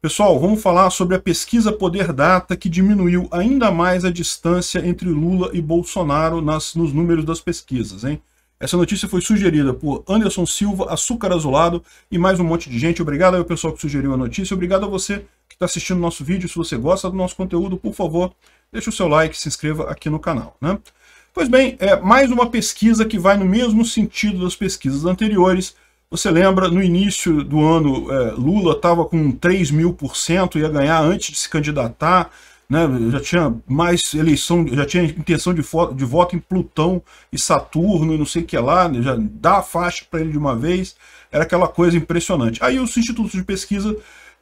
Pessoal, vamos falar sobre a pesquisa Poder Data que diminuiu ainda mais a distância entre Lula e Bolsonaro nas, nos números das pesquisas, hein? Essa notícia foi sugerida por Anderson Silva, Açúcar Azulado e mais um monte de gente. Obrigado ao pessoal que sugeriu a notícia. Obrigado a você que está assistindo nosso vídeo. Se você gosta do nosso conteúdo, por favor, deixe o seu like e se inscreva aqui no canal, né? Pois bem, é mais uma pesquisa que vai no mesmo sentido das pesquisas anteriores, você lembra, no início do ano, é, Lula estava com 3 mil por cento, ia ganhar antes de se candidatar, né, já tinha mais eleição, já tinha intenção de, de voto em Plutão e Saturno e não sei o que lá, né, já dá a faixa para ele de uma vez, era aquela coisa impressionante. Aí os institutos de pesquisa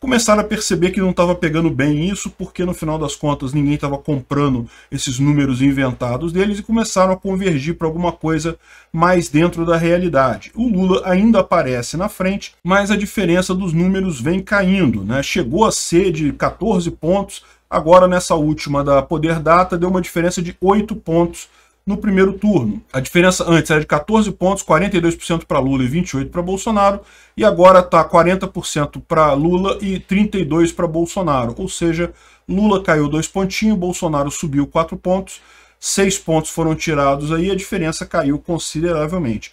começaram a perceber que não estava pegando bem isso, porque no final das contas ninguém estava comprando esses números inventados deles e começaram a convergir para alguma coisa mais dentro da realidade. O Lula ainda aparece na frente, mas a diferença dos números vem caindo. Né? Chegou a ser de 14 pontos, agora nessa última da Poder Data deu uma diferença de 8 pontos no primeiro turno. A diferença antes era de 14 pontos, 42% para Lula e 28% para Bolsonaro, e agora está 40% para Lula e 32% para Bolsonaro. Ou seja, Lula caiu dois pontinhos, Bolsonaro subiu quatro pontos, seis pontos foram tirados aí, a diferença caiu consideravelmente.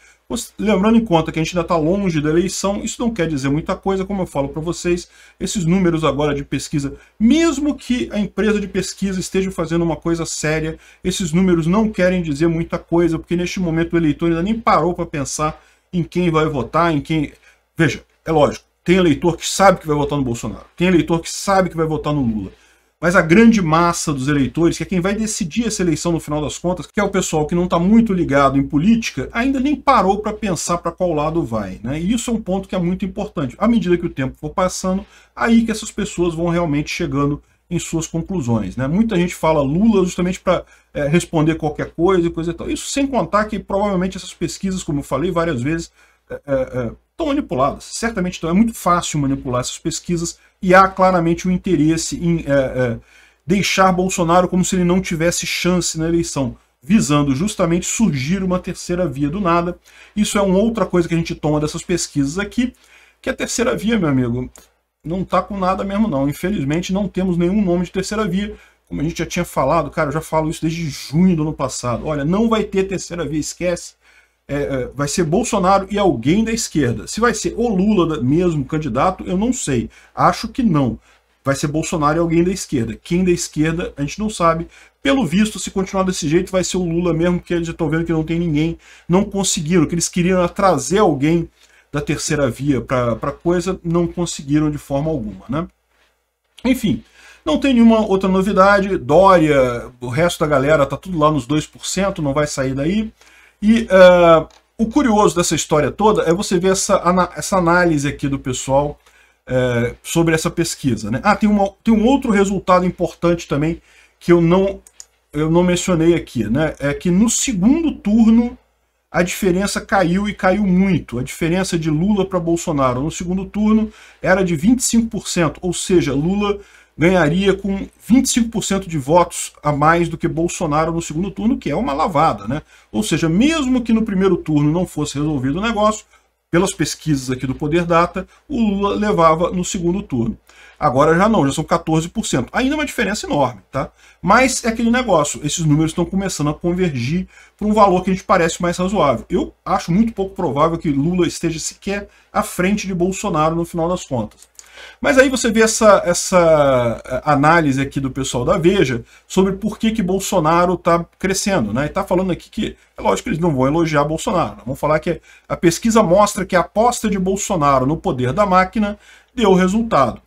Lembrando em conta que a gente ainda está longe da eleição, isso não quer dizer muita coisa, como eu falo para vocês, esses números agora de pesquisa, mesmo que a empresa de pesquisa esteja fazendo uma coisa séria, esses números não querem dizer muita coisa, porque neste momento o eleitor ainda nem parou para pensar em quem vai votar, em quem... Veja, é lógico, tem eleitor que sabe que vai votar no Bolsonaro, tem eleitor que sabe que vai votar no Lula, mas a grande massa dos eleitores, que é quem vai decidir essa eleição no final das contas, que é o pessoal que não está muito ligado em política, ainda nem parou para pensar para qual lado vai. Né? E isso é um ponto que é muito importante. À medida que o tempo for passando, aí que essas pessoas vão realmente chegando em suas conclusões. Né? Muita gente fala Lula justamente para é, eh, responder qualquer coisa e coisa e tal. Isso sem contar que provavelmente essas pesquisas, como eu falei várias vezes, é, é, estão manipuladas. Certamente então é muito fácil manipular essas pesquisas e há claramente um interesse em é, é, deixar Bolsonaro como se ele não tivesse chance na eleição, visando justamente surgir uma terceira via do nada. Isso é uma outra coisa que a gente toma dessas pesquisas aqui, que a terceira via, meu amigo, não está com nada mesmo não. Infelizmente não temos nenhum nome de terceira via, como a gente já tinha falado, cara, eu já falo isso desde junho do ano passado. Olha, não vai ter terceira via, esquece. É, é, vai ser Bolsonaro e alguém da esquerda. Se vai ser o Lula mesmo candidato, eu não sei. Acho que não. Vai ser Bolsonaro e alguém da esquerda. Quem da esquerda, a gente não sabe. Pelo visto, se continuar desse jeito, vai ser o Lula mesmo, que eles já estão vendo que não tem ninguém. Não conseguiram, que eles queriam trazer alguém da terceira via para a coisa, não conseguiram de forma alguma, né? Enfim, não tem nenhuma outra novidade. Dória, o resto da galera tá tudo lá nos 2%, não vai sair daí. E uh, o curioso dessa história toda é você ver essa, essa análise aqui do pessoal uh, sobre essa pesquisa. Né? Ah, tem, uma, tem um outro resultado importante também que eu não, eu não mencionei aqui, né? É que no segundo turno a diferença caiu e caiu muito. A diferença de Lula para Bolsonaro no segundo turno era de 25%, ou seja, Lula ganharia com 25% de votos a mais do que Bolsonaro no segundo turno, que é uma lavada, né? Ou seja, mesmo que no primeiro turno não fosse resolvido o negócio, pelas pesquisas aqui do Poder Data, o Lula levava no segundo turno. Agora já não, já são 14%. Ainda uma diferença enorme, tá? Mas é aquele negócio, esses números estão começando a convergir para um valor que a gente parece mais razoável. Eu acho muito pouco provável que Lula esteja sequer à frente de Bolsonaro no final das contas. Mas aí você vê essa, essa eh, análise aqui do pessoal da Veja sobre por que, que Bolsonaro está crescendo. Né? E está falando aqui que, é lógico, eles não vão elogiar Bolsonaro. Vão falar que a pesquisa mostra que a aposta de Bolsonaro no poder da máquina deu resultado.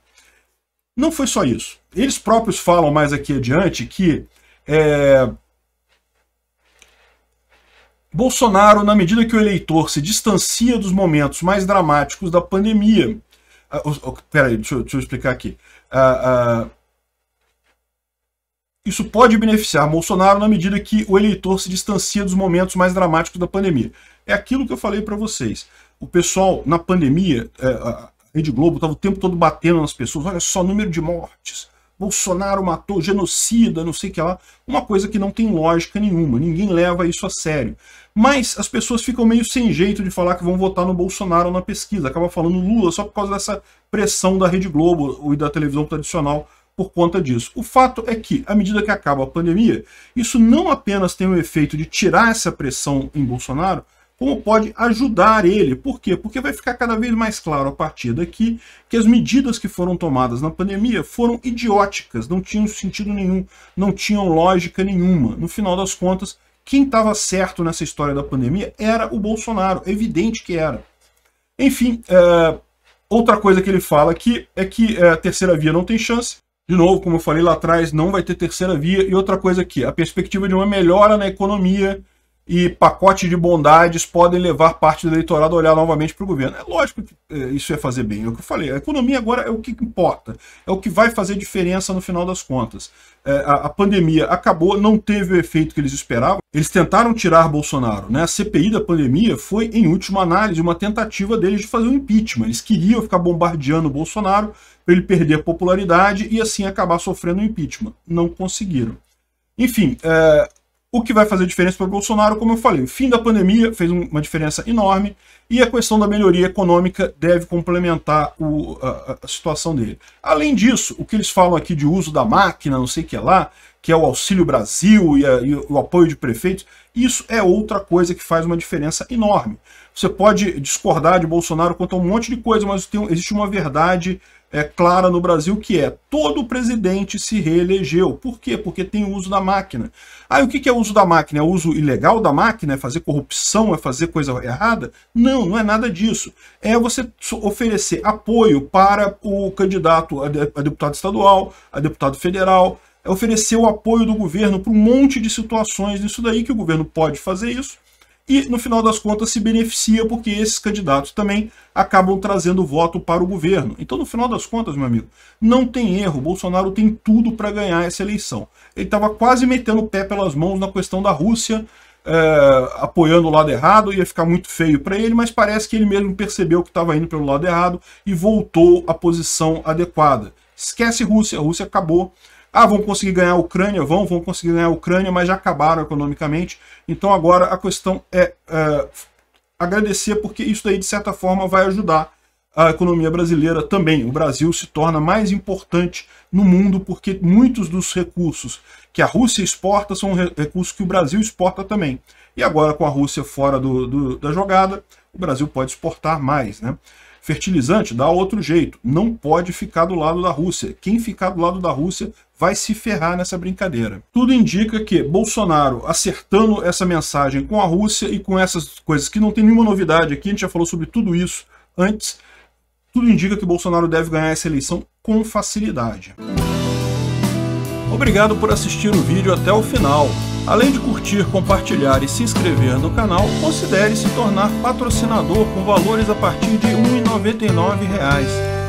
Não foi só isso. Eles próprios falam mais aqui adiante que é... Bolsonaro, na medida que o eleitor se distancia dos momentos mais dramáticos da pandemia, Uh, uh, peraí, deixa, deixa eu explicar aqui. Uh, isso pode beneficiar Bolsonaro na medida que o eleitor se distancia dos momentos mais dramáticos da pandemia. É aquilo que eu falei para vocês. O pessoal, na pandemia, é, a Rede Globo estava o tempo todo batendo nas pessoas. Olha só, número de mortes. Bolsonaro matou genocida, não sei o que lá. Uma coisa que não tem lógica nenhuma, ninguém leva isso a sério. Mas as pessoas ficam meio sem jeito de falar que vão votar no Bolsonaro na pesquisa, acaba falando Lula só por causa dessa pressão da Rede Globo e da televisão tradicional por conta disso. O fato é que, à medida que acaba a pandemia, isso não apenas tem o efeito de tirar essa pressão em Bolsonaro, como pode ajudar ele. Por quê? Porque vai ficar cada vez mais claro a partir daqui que as medidas que foram tomadas na pandemia foram idióticas, não tinham sentido nenhum, não tinham lógica nenhuma. No final das contas, quem estava certo nessa história da pandemia era o Bolsonaro, é evidente que era. Enfim, é, outra coisa que ele fala aqui é que é, a terceira via não tem chance, de novo, como eu falei lá atrás, não vai ter terceira via. E outra coisa aqui, a perspectiva de uma melhora na economia e pacote de bondades podem levar parte do eleitorado a olhar novamente para o governo. É lógico que é, isso ia fazer bem, é o que eu falei. A economia agora é o que importa, é o que vai fazer diferença no final das contas. É, a, a, pandemia acabou, não teve o efeito que eles esperavam. Eles tentaram tirar Bolsonaro. Né? A CPI da pandemia foi, em última análise, uma tentativa deles de fazer um impeachment. Eles queriam ficar bombardeando o Bolsonaro para ele perder popularidade e assim acabar sofrendo um impeachment. Não conseguiram. Enfim, é, o que vai fazer diferença para o Bolsonaro, como eu falei, o fim da pandemia fez uma diferença enorme e a questão da melhoria econômica deve complementar o, a, a, situação dele. Além disso, o que eles falam aqui de uso da máquina, não sei o que é lá, que é o Auxílio Brasil e, a, e o apoio de prefeitos, isso é outra coisa que faz uma diferença enorme. Você pode discordar de Bolsonaro quanto a um monte de coisa, mas tem, existe uma verdade é, clara no Brasil, que é todo presidente se reelegeu. Por quê? Porque tem o uso da máquina. Ah, o que é o uso da máquina? É o uso ilegal da máquina? É fazer corrupção? É fazer coisa errada? Não, não é nada disso. É você oferecer apoio para o candidato a deputado estadual, a deputado federal, é oferecer o apoio do governo para um monte de situações isso daí, que o governo pode fazer isso, e, no final das contas, se beneficia porque esses candidatos também acabam trazendo voto para o governo. Então, no final das contas, meu amigo, não tem erro. Bolsonaro tem tudo para ganhar essa eleição. Ele estava quase metendo o pé pelas mãos na questão da Rússia, é, apoiando o lado errado, ia ficar muito feio para ele, mas parece que ele mesmo percebeu que estava indo pelo lado errado e voltou à posição adequada. Esquece Rússia, a Rússia acabou. Ah, vão conseguir ganhar a Ucrânia? Vão, vão conseguir ganhar a Ucrânia, mas já acabaram economicamente. Então agora a questão é, é agradecer, porque isso daí, de certa forma, vai ajudar a economia brasileira também. O Brasil se torna mais importante no mundo porque muitos dos recursos que a Rússia exporta são recursos que o Brasil exporta também. E agora, com a Rússia fora do, do, da jogada, o Brasil pode exportar mais. Né? Fertilizante dá outro jeito, não pode ficar do lado da Rússia. Quem ficar do lado da Rússia vai se ferrar nessa brincadeira. Tudo indica que Bolsonaro acertando essa mensagem com a Rússia e com essas coisas, que não tem nenhuma novidade aqui, a gente já falou sobre tudo isso antes, tudo indica que Bolsonaro deve ganhar essa eleição com facilidade. Obrigado por assistir o vídeo até o final. Além de curtir, compartilhar e se inscrever no canal, considere se tornar patrocinador com valores a partir de R$ 1,99